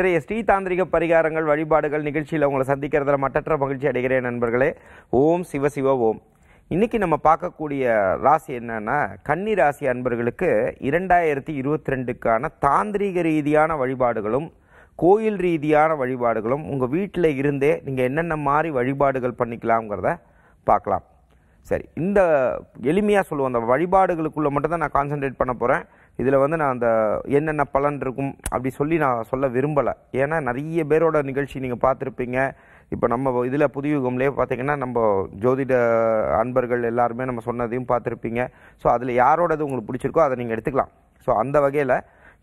இன்றைய தாந்திரிக பரிகாரங்கள் வழிபாடுகள் நிகழ்ச்சியில் உங்களை சந்திக்கிறதுல மட்டற்ற மகிழ்ச்சி அடைகிறேன் நண்பர்களே ஓம் சிவ சிவ ஓம் இன்றைக்கி நம்ம பார்க்கக்கூடிய ராசி என்னன்னா கன்னி ராசி அன்பர்களுக்கு இரண்டாயிரத்தி இருபத்தி ரெண்டுக்கான தாந்திரிக ரீதியான வழிபாடுகளும் கோயில் ரீதியான வழிபாடுகளும் உங்கள் வீட்டில் இருந்தே நீங்கள் என்னென்ன மாதிரி வழிபாடுகள் பண்ணிக்கலாம்ங்கிறத பார்க்கலாம் சரி இந்த எளிமையாக சொல்லுவோம் அந்த வழிபாடுகளுக்குள்ளே மட்டும்தான் நான் கான்சன்ட்ரேட் பண்ண போகிறேன் இதில் வந்து நான் அந்த என்னென்ன பலன் இருக்கும் அப்படி சொல்லி நான் சொல்ல விரும்பலை ஏன்னா நிறைய பேரோட நிகழ்ச்சி நீங்கள் பார்த்துருப்பீங்க இப்போ நம்ம இதில் புதுயுகம்லேயே பார்த்தீங்கன்னா நம்ம ஜோதிட அன்பர்கள் எல்லாருமே நம்ம சொன்னதையும் பார்த்துருப்பீங்க ஸோ அதில் யாரோடது உங்களுக்கு பிடிச்சிருக்கோ அதை நீங்கள் எடுத்துக்கலாம் ஸோ அந்த வகையில்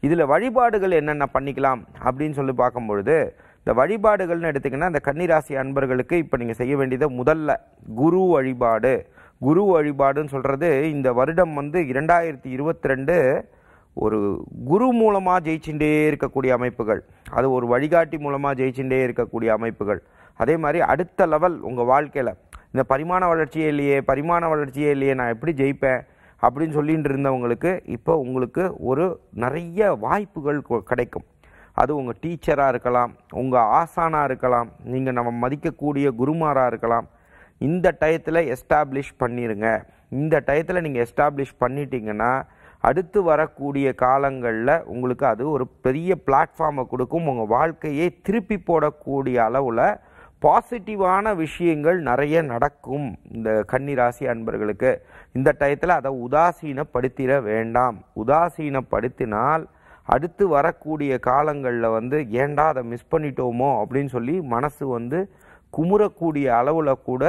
இதில் வழிபாடுகள் என்னென்ன பண்ணிக்கலாம் அப்படின்னு சொல்லி பார்க்கும்பொழுது இந்த வழிபாடுகள்னு எடுத்திங்கன்னா இந்த கன்னிராசி அன்பர்களுக்கு இப்போ நீங்கள் செய்ய வேண்டியது முதல்ல குரு வழிபாடு குரு வழிபாடுன்னு சொல்கிறது இந்த வருடம் வந்து இரண்டாயிரத்தி இருபத்தி ரெண்டு ஒரு குரு மூலமாக ஜெயிச்சுட்டே இருக்கக்கூடிய அமைப்புகள் அது ஒரு வழிகாட்டி மூலமாக ஜெயிச்சுட்டே இருக்கக்கூடிய அமைப்புகள் அதே மாதிரி அடுத்த லெவல் உங்கள் வாழ்க்கையில் இந்த பரிமாண வளர்ச்சியே இல்லையே பரிமாண வளர்ச்சியே இல்லையே நான் எப்படி ஜெயிப்பேன் அப்படின்னு சொல்லிட்டு இருந்தவங்களுக்கு இப்போ உங்களுக்கு ஒரு நிறைய வாய்ப்புகள் கிடைக்கும் அது உங்கள் டீச்சராக இருக்கலாம் உங்கள் ஆசானாக இருக்கலாம் நீங்கள் நம்ம மதிக்கக்கூடிய குருமாராக இருக்கலாம் இந்த டயத்தில் எஸ்டாப்ளிஷ் பண்ணிடுங்க இந்த டயத்தில் நீங்கள் எஸ்டாப்ளிஷ் பண்ணிட்டீங்கன்னா அடுத்து வரக்கூடிய காலங்களில் உங்களுக்கு அது ஒரு பெரிய பிளாட்ஃபார்மை கொடுக்கும் உங்கள் வாழ்க்கையை திருப்பி போடக்கூடிய அளவில் பாசிட்டிவான விஷயங்கள் நிறைய நடக்கும் இந்த கன்னிராசி அன்பர்களுக்கு இந்த டயத்தில் அதை உதாசீனப்படுத்திட வேண்டாம் உதாசீனப்படுத்தினால் அடுத்து வரக்கூடிய காலங்களில் வந்து ஏண்டா அதை மிஸ் பண்ணிட்டோமோ அப்படின்னு சொல்லி மனசு வந்து குமுறக்கூடிய அளவில் கூட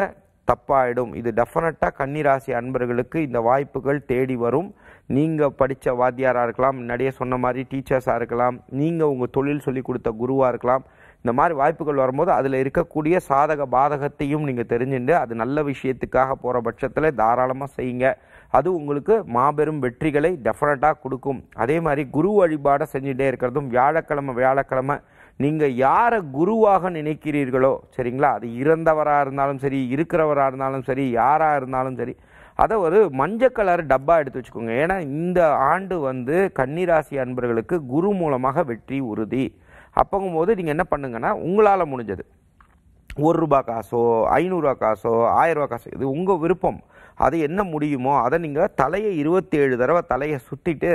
தப்பாயிடும் இது டெஃபினட்டாக கன்னிராசி அன்பர்களுக்கு இந்த வாய்ப்புகள் தேடி வரும் நீங்கள் படித்த வாத்தியாராக இருக்கலாம் முன்னாடியே சொன்ன மாதிரி டீச்சர்ஸாக இருக்கலாம் நீங்கள் உங்கள் தொழில் சொல்லி கொடுத்த குருவாக இருக்கலாம் இந்த மாதிரி வாய்ப்புகள் வரும்போது அதில் இருக்கக்கூடிய சாதக பாதகத்தையும் நீங்கள் தெரிஞ்சுட்டு அது நல்ல விஷயத்துக்காக போகிற பட்சத்தில் தாராளமாக செய்யுங்க அது உங்களுக்கு மாபெரும் வெற்றிகளை டெஃபினட்டாக கொடுக்கும் அதே மாதிரி குரு வழிபாடை செஞ்சுட்டே இருக்கிறதும் வியாழக்கிழமை வியாழக்கிழமை நீங்கள் யாரை குருவாக நினைக்கிறீர்களோ சரிங்களா அது இறந்தவராக இருந்தாலும் சரி இருக்கிறவராக இருந்தாலும் சரி யாராக இருந்தாலும் சரி அதை ஒரு மஞ்சள் கலர் டப்பா எடுத்து வச்சுக்கோங்க ஏன்னா இந்த ஆண்டு வந்து கன்னிராசி அன்பர்களுக்கு குரு மூலமாக வெற்றி உறுதி அப்போங்கும்போது நீங்கள் என்ன பண்ணுங்கன்னா உங்களால் முடிஞ்சது ஒரு ரூபா காசோ ஐநூறுரூவா காசோ ஆயிரரூவா காசோ இது உங்கள் விருப்பம் அது என்ன முடியுமோ அதை நீங்கள் தலையை இருபத்தேழு தடவை தலையை சுற்றிட்டு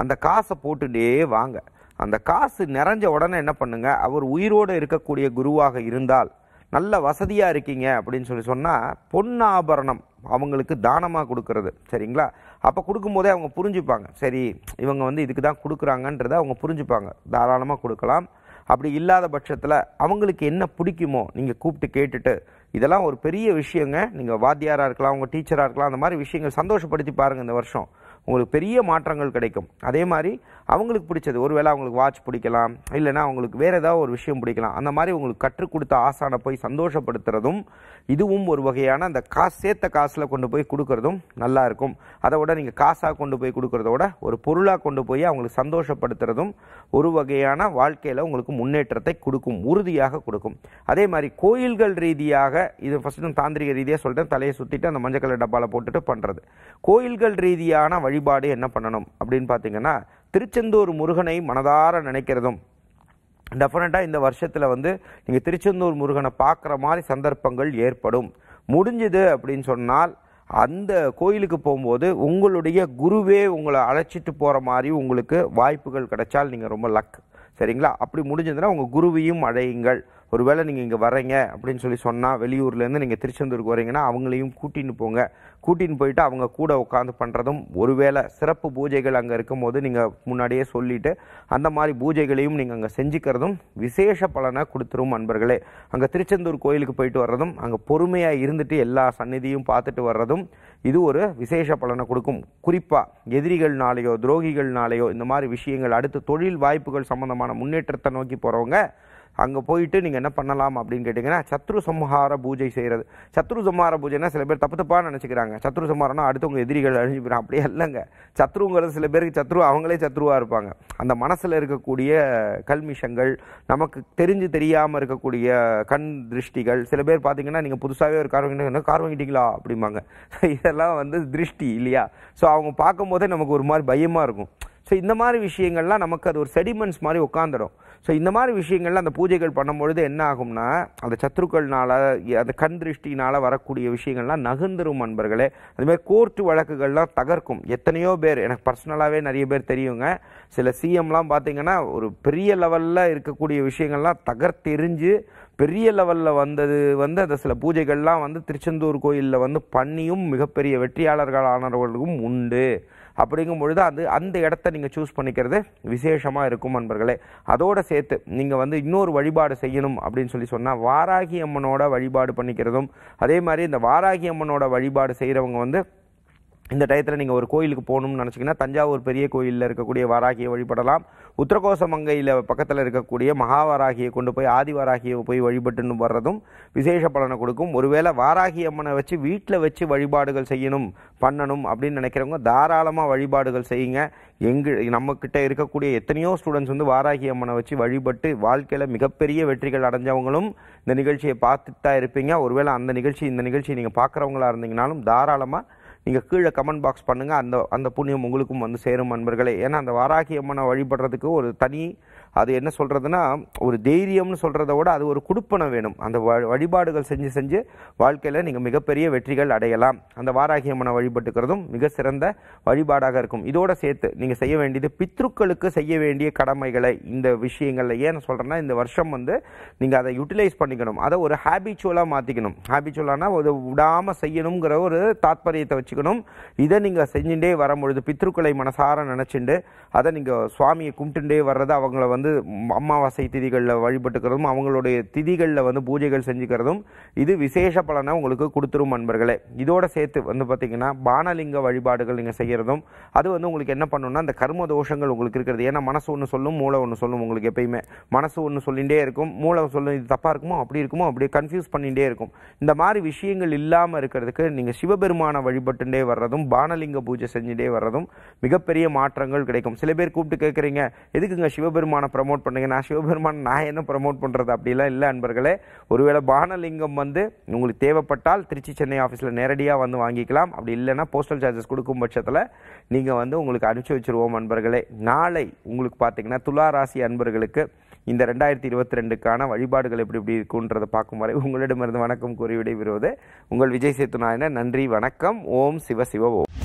அந்த காசை போட்டுகிட்டே வாங்க அந்த காசு நிறைஞ்ச உடனே என்ன பண்ணுங்க அவர் உயிரோடு இருக்கக்கூடிய குருவாக இருந்தால் நல்ல வசதியாக இருக்கீங்க அப்படின்னு சொல்லி சொன்னால் பொன் ஆபரணம் அவங்களுக்கு தானமாக கொடுக்கறது சரிங்களா அப்போ கொடுக்கும்போதே அவங்க புரிஞ்சுப்பாங்க சரி இவங்க வந்து இதுக்கு தான் கொடுக்குறாங்கன்றதை அவங்க புரிஞ்சுப்பாங்க தாராளமாக கொடுக்கலாம் அப்படி இல்லாத பட்சத்தில் அவங்களுக்கு என்ன பிடிக்குமோ நீங்கள் கூப்பிட்டு கேட்டுட்டு இதெல்லாம் ஒரு பெரிய விஷயங்க நீங்கள் வாத்தியாராக இருக்கலாம் உங்கள் டீச்சராக இருக்கலாம் அந்த மாதிரி விஷயங்கள் சந்தோஷப்படுத்தி பாருங்கள் இந்த வருஷம் உங்களுக்கு பெரிய மாற்றங்கள் கிடைக்கும் அதே மாதிரி அவங்களுக்கு பிடிச்சது ஒருவேளை அவங்களுக்கு வாட்ச் பிடிக்கலாம் இல்லைனா அவங்களுக்கு வேறு ஏதாவது ஒரு விஷயம் பிடிக்கலாம் அந்த மாதிரி உங்களுக்கு கற்றுக் கொடுத்த ஆசானை போய் சந்தோஷப்படுத்துறதும் இதுவும் ஒரு வகையான அந்த காசு சேர்த்த காசில் கொண்டு போய் கொடுக்குறதும் நல்லாயிருக்கும் அதை விட நீங்கள் காசாக கொண்டு போய் கொடுக்குறதோட ஒரு பொருளாக கொண்டு போய் அவங்களுக்கு சந்தோஷப்படுத்துறதும் ஒரு வகையான வாழ்க்கையில் உங்களுக்கு முன்னேற்றத்தை கொடுக்கும் உறுதியாக கொடுக்கும் அதே மாதிரி கோயில்கள் ரீதியாக இது ஃபஸ்ட்டு தாந்திரிக ரீதியாக சொல்கிறேன் தலையை சுற்றிட்டு அந்த மஞ்சள் கலர் டப்பாவில் போட்டுட்டு பண்ணுறது கோயில்கள் ரீதியான வழிபாடு என்ன பண்ணணும் அப்படின்னு பார்த்தீங்கன்னா திருச்செந்தூர் முருகனை மனதார நினைக்கிறதும் டெஃபினட்டாக இந்த வருஷத்தில் வந்து நீங்கள் திருச்செந்தூர் முருகனை பார்க்குற மாதிரி சந்தர்ப்பங்கள் ஏற்படும் முடிஞ்சது அப்படின்னு சொன்னால் அந்த கோயிலுக்கு போகும்போது உங்களுடைய குருவே உங்களை அழைச்சிட்டு போகிற மாதிரி உங்களுக்கு வாய்ப்புகள் கிடைச்சால் நீங்கள் ரொம்ப லக் சரிங்களா அப்படி முடிஞ்சதுன்னா உங்கள் குருவையும் அழையுங்கள் ஒருவேளை நீங்கள் இங்கே வரீங்க அப்படின்னு சொல்லி சொன்னால் வெளியூர்லேருந்து நீங்கள் திருச்செந்தூருக்கு வரீங்கன்னா அவங்களையும் கூட்டின்னு போங்க கூட்டின்னு போயிட்டு அவங்க கூட உட்காந்து பண்ணுறதும் ஒருவேளை சிறப்பு பூஜைகள் அங்கே இருக்கும் போது நீங்கள் முன்னாடியே சொல்லிவிட்டு அந்த மாதிரி பூஜைகளையும் நீங்கள் அங்கே செஞ்சுக்கிறதும் விசேஷ பலனை கொடுத்துரும் அன்பர்களே அங்கே திருச்செந்தூர் கோயிலுக்கு போயிட்டு வர்றதும் அங்கே பொறுமையாக இருந்துட்டு எல்லா சந்நிதியும் பார்த்துட்டு வர்றதும் இது ஒரு விசேஷ பலனை கொடுக்கும் குறிப்பாக எதிரிகள்னாலேயோ துரோகிகள்னாலேயோ இந்த மாதிரி விஷயங்கள் அடுத்து தொழில் வாய்ப்புகள் சம்மந்தமான முன்னேற்றத்தை நோக்கி போகிறவங்க அங்கே போயிட்டு நீங்கள் என்ன பண்ணலாம் அப்படின்னு கேட்டிங்கன்னா சத்ரு சம்ஹார பூஜை செய்கிறது சத்ரு சம்ஹார பூஜைனா சில பேர் தப்பு தப்பாக நினச்சிக்கிறாங்க சத்ரு சம்ஹாரம்னா அடுத்தவங்க எதிரிகள் அழிஞ்சு போயிடும் அப்படியே இல்லைங்க சத்ருங்கிறது சில பேருக்கு சத்ரு அவங்களே சத்ருவாக இருப்பாங்க அந்த மனசில் இருக்கக்கூடிய கல்மிஷங்கள் நமக்கு தெரிஞ்சு தெரியாமல் இருக்கக்கூடிய கண் திருஷ்டிகள் சில பேர் பார்த்தீங்கன்னா நீங்கள் புதுசாகவே ஒரு கார் வாங்கிட்டு கார் வாங்கிட்டீங்களா அப்படிம்பாங்க இதெல்லாம் வந்து திருஷ்டி இல்லையா ஸோ அவங்க பார்க்கும்போதே நமக்கு ஒரு மாதிரி பயமாக இருக்கும் ஸோ இந்த மாதிரி விஷயங்கள்லாம் நமக்கு அது ஒரு செடிமெண்ட்ஸ் மாதிரி உட்காந்துடும் ஸோ இந்த மாதிரி விஷயங்கள்ல அந்த பூஜைகள் பண்ணும்பொழுது என்ன ஆகும்னா அந்த சத்துருக்கள்னால் அந்த கண் திருஷ்டினால் வரக்கூடிய விஷயங்கள்லாம் நகர்ந்துரும் அன்பர்களே அதுமாதிரி கோர்ட்டு வழக்குகள்லாம் தகர்க்கும் எத்தனையோ பேர் எனக்கு பர்சனலாகவே நிறைய பேர் தெரியுங்க சில சிஎம்லாம் பார்த்தீங்கன்னா ஒரு பெரிய லெவலில் இருக்கக்கூடிய விஷயங்கள்லாம் தகர்த்தெறிஞ்சு பெரிய லெவலில் வந்தது வந்து அந்த சில பூஜைகள்லாம் வந்து திருச்செந்தூர் கோயிலில் வந்து பண்ணியும் மிகப்பெரிய வெற்றியாளர்களானவர்களுக்கும் ஆனவர்களுக்கும் உண்டு அப்படிங்கும் பொழுது அது அந்த இடத்த நீங்கள் சூஸ் பண்ணிக்கிறது விசேஷமாக இருக்கும் நண்பர்களே அதோடு சேர்த்து நீங்கள் வந்து இன்னொரு வழிபாடு செய்யணும் அப்படின்னு சொல்லி சொன்னால் வாராகி அம்மனோட வழிபாடு பண்ணிக்கிறதும் அதே மாதிரி இந்த வாராகி அம்மனோட வழிபாடு செய்கிறவங்க வந்து இந்த டயத்தில் நீங்கள் ஒரு கோயிலுக்கு போகணும்னு நினச்சிங்கன்னா தஞ்சாவூர் பெரிய கோயிலில் இருக்கக்கூடிய வாராகியை வழிபடலாம் உத்தரகோச மங்கையில் பக்கத்தில் இருக்கக்கூடிய மகாவாராகியை கொண்டு போய் ஆதிவாராகியை போய் வழிபட்டுன்னு வர்றதும் விசேஷ பலனை கொடுக்கும் ஒருவேளை வாராகி அம்மனை வச்சு வீட்டில் வச்சு வழிபாடுகள் செய்யணும் பண்ணணும் அப்படின்னு நினைக்கிறவங்க தாராளமாக வழிபாடுகள் செய்யுங்க எங்கு நம்மக்கிட்ட இருக்கக்கூடிய எத்தனையோ ஸ்டூடெண்ட்ஸ் வந்து வாராகி அம்மனை வச்சு வழிபட்டு வாழ்க்கையில் மிகப்பெரிய வெற்றிகள் அடைஞ்சவங்களும் இந்த நிகழ்ச்சியை பார்த்துட்டு தான் இருப்பீங்க ஒருவேளை அந்த நிகழ்ச்சி இந்த நிகழ்ச்சியை நீங்கள் பார்க்குறவங்களா இருந்தீங்கனாலும் தாராளமாக நீங்கள் கீழே கமெண்ட் பாக்ஸ் பண்ணுங்கள் அந்த அந்த புண்ணியம் உங்களுக்கும் வந்து சேரும் நண்பர்களே ஏன்னா அந்த வாராகி அம்மனை வழிபடுறதுக்கு ஒரு தனி அது என்ன சொல்கிறதுனா ஒரு தைரியம்னு சொல்கிறத விட அது ஒரு குடுப்பனை வேணும் அந்த வழிபாடுகள் செஞ்சு செஞ்சு வாழ்க்கையில் நீங்கள் மிகப்பெரிய வெற்றிகள் அடையலாம் அந்த வாராகியம்மனை வழிபட்டுக்கிறதும் மிக சிறந்த வழிபாடாக இருக்கும் இதோடு சேர்த்து நீங்கள் செய்ய வேண்டியது பித்ருக்களுக்கு செய்ய வேண்டிய கடமைகளை இந்த விஷயங்களில் ஏன் சொல்கிறேன்னா இந்த வருஷம் வந்து நீங்கள் அதை யூட்டிலைஸ் பண்ணிக்கணும் அதை ஒரு ஹேபிச்சுவலாக மாற்றிக்கணும் ஹேபிச்சுவலானா ஒரு விடாமல் செய்யணுங்கிற ஒரு தாத்பரியத்தை வச்சுக்கணும் இதை நீங்கள் செஞ்சுட்டே வரும்பொழுது பித்ருக்களை மனசார நினச்சிண்டு அதை நீங்கள் சுவாமியை கும்பிட்டுட்டே வர்றது அவங்கள வந்து வந்து அமாவாசை திதிகளில் வழிபட்டுக்கிறதும் அவங்களுடைய திதிகளில் வந்து பூஜைகள் செஞ்சுக்கிறதும் இது விசேஷ பலனை உங்களுக்கு கொடுத்துரும் நண்பர்களே இதோட சேர்த்து வந்து பார்த்திங்கன்னா பானலிங்க வழிபாடுகள் நீங்கள் செய்கிறதும் அது வந்து உங்களுக்கு என்ன பண்ணணும்னா அந்த கர்ம தோஷங்கள் உங்களுக்கு இருக்கிறது ஏன்னா மனசு ஒன்று சொல்லும் மூளை ஒன்று சொல்லும் உங்களுக்கு எப்பயுமே மனசு ஒன்று சொல்லிகிட்டே இருக்கும் மூளை சொல்லும் இது தப்பாக இருக்குமோ அப்படி இருக்குமோ அப்படியே கன்ஃபியூஸ் பண்ணிகிட்டே இருக்கும் இந்த மாதிரி விஷயங்கள் இல்லாமல் இருக்கிறதுக்கு நீங்கள் சிவபெருமானை வழிபட்டுட்டே வர்றதும் பானலிங்க பூஜை செஞ்சுட்டே வர்றதும் மிகப்பெரிய மாற்றங்கள் கிடைக்கும் சில பேர் கூப்பிட்டு கேட்குறீங்க எதுக்குங்க சிவபெருமான ப்ரமோட் பண்ணுங்கள் நான் சிவபெருமான் நான் என்ன ப்ரமோட் பண்ணுறது அப்படிலாம் இல்லை அன்பர்களே ஒருவேளை பானலிங்கம் வந்து உங்களுக்கு தேவைப்பட்டால் திருச்சி சென்னை ஆஃபீஸில் நேரடியாக வந்து வாங்கிக்கலாம் அப்படி இல்லைன்னா போஸ்டல் சார்ஜஸ் கொடுக்கும் பட்சத்தில் நீங்கள் வந்து உங்களுக்கு அனுப்பிச்சி வச்சுருவோம் அன்பர்களே நாளை உங்களுக்கு பார்த்தீங்கன்னா துலா ராசி அன்பர்களுக்கு இந்த ரெண்டாயிரத்தி இருபத்தி ரெண்டுக்கான வழிபாடுகள் எப்படி எப்படி இருக்குன்றதை பார்க்கும் வரை உங்களிடமிருந்து வணக்கம் கூறி விடைபெறுவது உங்கள் விஜய் சேத்து நாயன நன்றி வணக்கம் ஓம் சிவ சிவ ஓம்